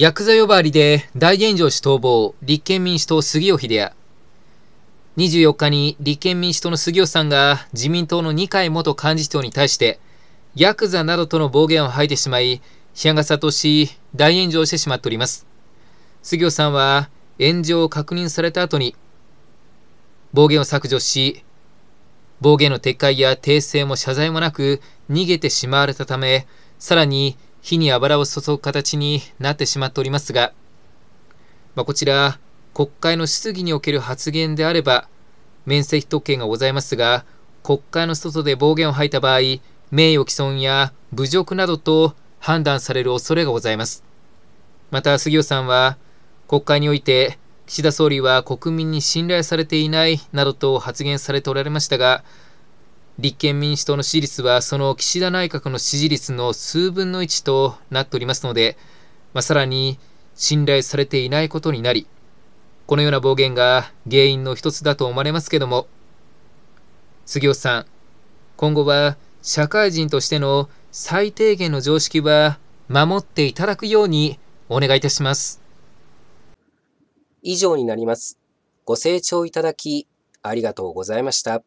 ヤクザ呼ばわりで大炎上し逃亡、立憲民主党杉尾秀也。24日に立憲民主党の杉尾さんが自民党の二階元幹事長に対して、ヤクザなどとの暴言を吐いてしまい、批判が殺到し、大炎上してしまっております。杉尾さんは炎上を確認された後に、暴言を削除し、暴言の撤回や訂正も謝罪もなく逃げてしまわれたため、さらに火に油を注ぐ形になってしまっておりますが、まあ、こちら、国会の質疑における発言であれば、免責特権がございますが、国会の外で暴言を吐いた場合、名誉毀損や侮辱などと判断される恐れがございます。また、杉尾さんは、国会において、岸田総理は国民に信頼されていないなどと発言されておられましたが、立憲民主党の支持率はその岸田内閣の支持率の数分の1となっておりますので、まあ、さらに信頼されていないことになり、このような暴言が原因の一つだと思われますけども、杉尾さん、今後は社会人としての最低限の常識は守っていただくようにお願いいたします。以上になります。ご清聴いただきありがとうございました。